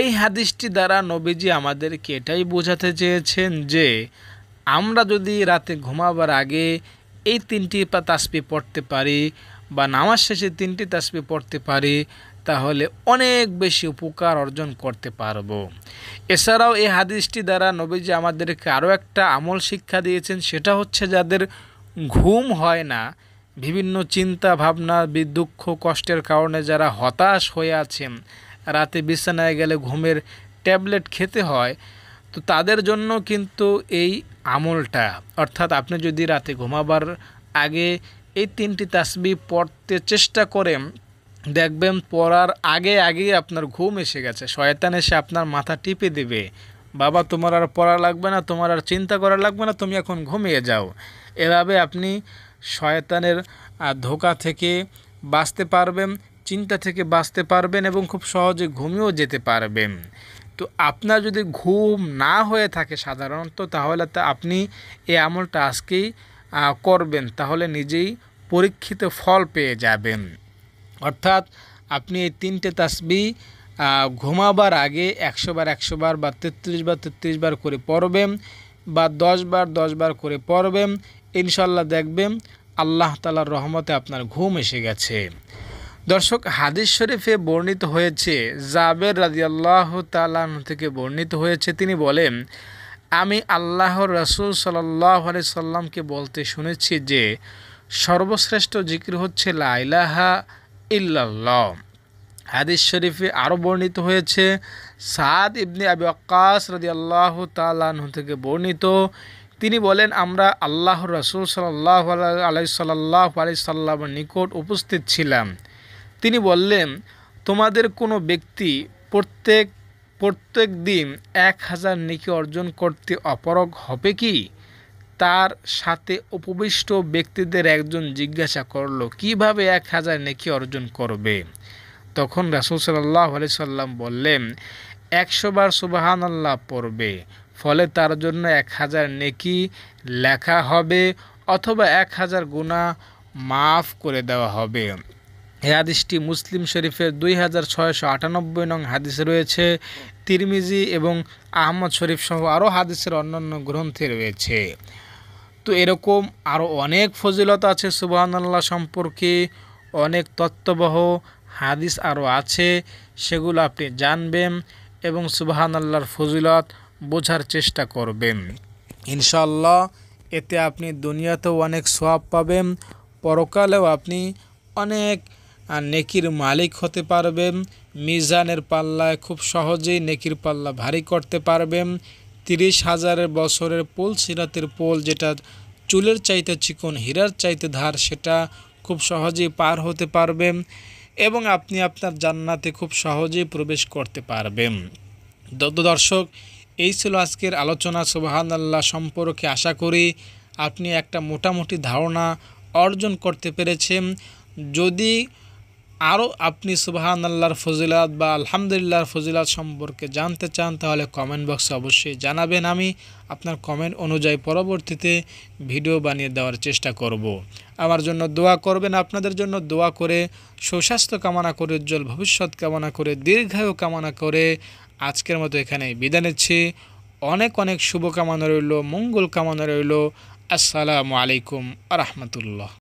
এই হাদিসটি দ্বারা নবীজি আমাদেরকে এটাই বোঝাতে চেয়েছেন যে আমরা যদি রাতে ঘুমাবার আগে এই তিনটি তাসপি পড়তে পারি বা নামাজ শেষে তিনটি তাসপি পড়তে পারি তাহলে অনেক বেশি উপকার অর্জন করতে পারব এছাড়াও এই হাদিসটি দ্বারা নবীজি আমাদেরকে আরও একটা আমল শিক্ষা দিয়েছেন সেটা হচ্ছে যাদের ঘুম হয় না বিভিন্ন চিন্তা ভাবনা দুঃখ কষ্টের কারণে যারা হতাশ হয়ে আছেন রাতে বিছানায় গেলে ঘুমের ট্যাবলেট খেতে হয় তো তাদের জন্য কিন্তু এই আমলটা অর্থাৎ আপনি যদি রাতে ঘুমাবার আগে এই তিনটি তাসবি পড়তে চেষ্টা করেন দেখবেন পড়ার আগে আগে আপনার ঘুম এসে গেছে শয়তান এসে আপনার মাথা টিপে দেবে বাবা তোমার আর পড়া লাগবে না তোমার আর চিন্তা করা লাগবে না তুমি এখন ঘুমিয়ে যাও এভাবে আপনি শয়তানের ধোকা থেকে বাঁচতে পারবেন চিন্তা থেকে বাঁচতে পারবেন এবং খুব সহজে ঘুমিয়েও যেতে পারবেন তো আপনার যদি ঘুম না হয়ে থাকে সাধারণত তাহলে তা আপনি এই আমলটা আজকেই করবেন তাহলে নিজেই পরীক্ষিত ফল পেয়ে যাবেন অর্থাৎ আপনি এই তিনটে তাসবি ঘুমাবার আগে একশোবার একশোবার বা তেত্রিশ বার তেত্রিশ বার করে পড়বেন বা দশ বার দশ বার করে পড়বেন ইনশাল্লাহ দেখবেন আল্লাহ তালার রহমতে আপনার ঘুম এসে গেছে দর্শক হাদিস শরীফে বর্ণিত হয়েছে জাবের রাজিয়াল্লাহ তালাহ থেকে বর্ণিত হয়েছে তিনি বলেন আমি আল্লাহ রসুল সাল্লি সাল্লামকে বলতে শুনেছি যে সর্বশ্রেষ্ঠ জিক্র হচ্ছে লাইলাহা ইল্লাল্লাহ হাদিস শরীফে আরও বর্ণিত হয়েছে সাদ ইবনে আবি আকাশ রাজি আল্লাহ তালাহ থেকে বর্ণিত তিনি বলেন আমরা আল্লাহ রসুল সাল্লাহ আলাই সাল্লাহ আলি সাল্লামের নিকট উপস্থিত ছিলাম তিনি বললেন তোমাদের কোনো ব্যক্তি প্রত্যেক প্রত্যেক দিন এক হাজার নেকি অর্জন করতে অপরগ হবে কি তার সাথে উপবিষ্ট ব্যক্তিদের একজন জিজ্ঞাসা করল কিভাবে এক হাজার নেকি অর্জন করবে তখন রাসুল সাল্লাহ আলি সাল্লাম বললেন একশোবার সুবাহান আল্লাহ পড়বে ফলে তার জন্য এক হাজার নেকি লেখা হবে অথবা এক হাজার গুণা মাফ করে দেওয়া হবে এ হাদিসটি মুসলিম শরীফের দুই হাজার ছয়শো আটানব্বই নং হাদিসে রয়েছে তিরমিজি এবং আহমদ শরীফ সহ আরও হাদিসের অন্যান্য গ্রন্থে রয়েছে তো এরকম আরও অনেক ফজিলত আছে সুবাহান্লাহ সম্পর্কে অনেক তত্ত্ববহ হাদিস আরও আছে সেগুলো আপনি জানবেন এবং আল্লাহর ফজিলত বোঝার চেষ্টা করবেন ইনশাল্লাহ এতে আপনি দুনিয়াতেও অনেক সোয়াব পাবেন পরকালেও আপনি অনেক আর নেকির মালিক হতে পারবেন মিজানের পাল্লায় খুব সহজেই নেকির পাল্লা ভারী করতে পারবেন তিরিশ হাজারের বছরের পোল সিরাতের পোল যেটা চুলের চাইতে চিকন হীরার চাইতে ধার সেটা খুব সহজেই পার হতে পারবেন এবং আপনি আপনার জান্নাতে খুব সহজেই প্রবেশ করতে পারবেন দত্ত দর্শক এই ছিল আজকের আলোচনা সুবাহান আল্লাহ সম্পর্কে আশা করি আপনি একটা মোটামুটি ধারণা অর্জন করতে পেরেছেন যদি আরও আপনি সুবাহান আল্লাহর ফজিলাত বা আলহামদুলিল্লাহর ফজিলাত সম্পর্কে জানতে চান তাহলে কমেন্ট বক্সে অবশ্যই জানাবেন আমি আপনার কমেন্ট অনুযায়ী পরবর্তীতে ভিডিও বানিয়ে দেওয়ার চেষ্টা করব। আমার জন্য দোয়া করবেন আপনাদের জন্য দোয়া করে সুস্বাস্থ্য কামনা করে উজ্জ্বল ভবিষ্যৎ কামনা করে দীর্ঘায়ু কামনা করে আজকের মতো এখানে বিদায় নিচ্ছি অনেক অনেক শুভকামনা রইল মঙ্গল কামনা রইল আসসালামু আলাইকুম আ রহমতুল্লাহ